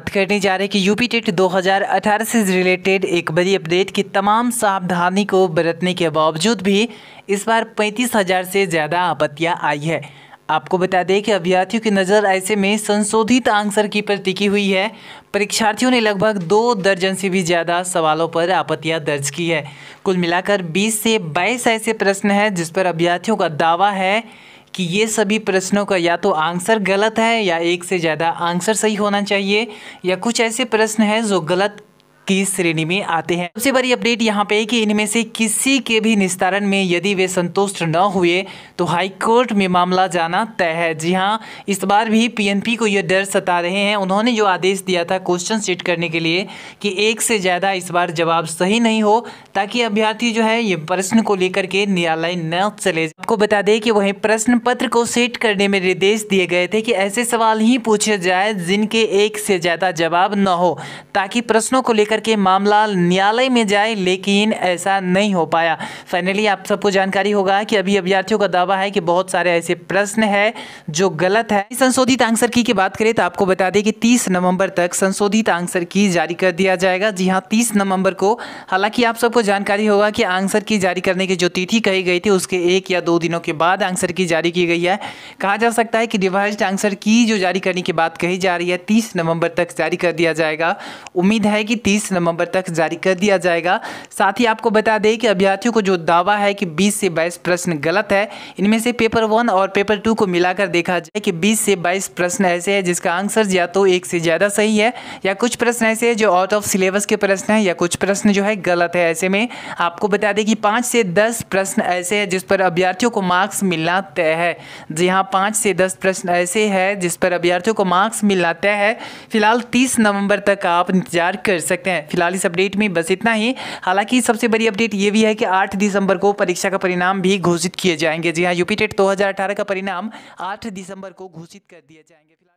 बात करने जा रहे हैं कि यूपी टेट 2018 से रिलेटेड एक बड़ी अपडेट की तमाम सावधानी को बरतने के बावजूद भी इस बार पैंतीस हजार से ज़्यादा आपत्तियां आई है आपको बता दें कि अभ्यर्थियों की नज़र ऐसे में संशोधित आंसर की पर टिकी हुई है परीक्षार्थियों ने लगभग दो दर्जन से भी ज़्यादा सवालों पर आपत्तियां दर्ज की है कुल मिलाकर 20 से 22 ऐसे प्रश्न हैं जिस पर अभ्यर्थियों का दावा है कि ये सभी प्रश्नों का या तो आंसर गलत है या एक से ज़्यादा आंसर सही होना चाहिए या कुछ ऐसे प्रश्न हैं जो गलत की श्रेणी में आते हैं सबसे बड़ी अपडेट यहाँ पे कि इनमें से किसी के भी निस्तारण में यदि वे संतुष्ट न हुए तो हाईकोर्ट में मामला जाना तय है जी हाँ इस बार भी पीएनपी को यह डर सता रहे हैं उन्होंने जो आदेश दिया था क्वेश्चन सेट करने के लिए कि एक से ज़्यादा इस बार जवाब सही नहीं हो ताकि अभ्यर्थी जो है ये प्रश्न को लेकर के न्यायालय न चले आपको बता दें कि वही प्रश्न पत्र को सेट करने में निर्देश दिए गए थे कि ऐसे सवाल ही पूछे जाए जिनके एक से ज़्यादा जवाब न हो ताकि प्रश्नों को लेकर लेकर के मामला न्यायालय में जाए लेकिन ऐसा नहीं हो पाया फाइनली आप सबको जानकारी होगा कि अभी अभ्यर्थियों का दावा है कि बहुत सारे ऐसे प्रश्न है जो गलत है संशोधित आंसर की, की बात करें तो आपको बता दें कि तीस नवम्बर तक संशोधित आंसर की जारी कर दिया जाएगा जी हाँ तीस नवम्बर को हालांकि आप सबको जानकारी होगा कि आंसर की जारी करने की जो तिथि कही गई थी उसके एक या दो दिनों के बाद आंसर की जारी की गई है कहा जा सकता है कि रिवाइज आंसर की जो जारी करने की बात कही जा रही है तीस नवंबर तक जारी कर दिया जाएगा उम्मीद है कि तीस बीस नवंबर तक जारी कर दिया जाएगा साथ ही आपको बता दें कि अभ्यर्थियों को जो दावा है कि बीस से बाईस प्रश्न गलत है इनमें से पेपर वन और पेपर टू को मिलाकर देखा जाए कि बीस से बाईस प्रश्न ऐसे है जिसका आंसर या तो एक से ज़्यादा सही है या कुछ प्रश्न ऐसे है जो आउट ऑफ सिलेबस के प्रश्न है या कुछ प्रश्न जो है गलत है ऐसे में आपको बता दें कि पाँच से दस प्रश्न ऐसे हैं जिस पर अभ्यर्थियों को मार्क्स मिलना तय है जी हाँ पाँच से दस प्रश्न ऐसे है जिस पर अभ्यर्थियों को मार्क्स मिलना तय है फिलहाल तीस नवंबर तक आप इंतजार कर सकते हैं है फिलहाल इस अपडेट में बस इतना ही हालांकि सबसे बड़ी अपडेट ये भी है कि आठ दिसंबर को परीक्षा का परिणाम भी घोषित किए जाएंगे जी हाँ यूपी टेट दो का परिणाम आठ दिसंबर को घोषित कर दिए जाएंगे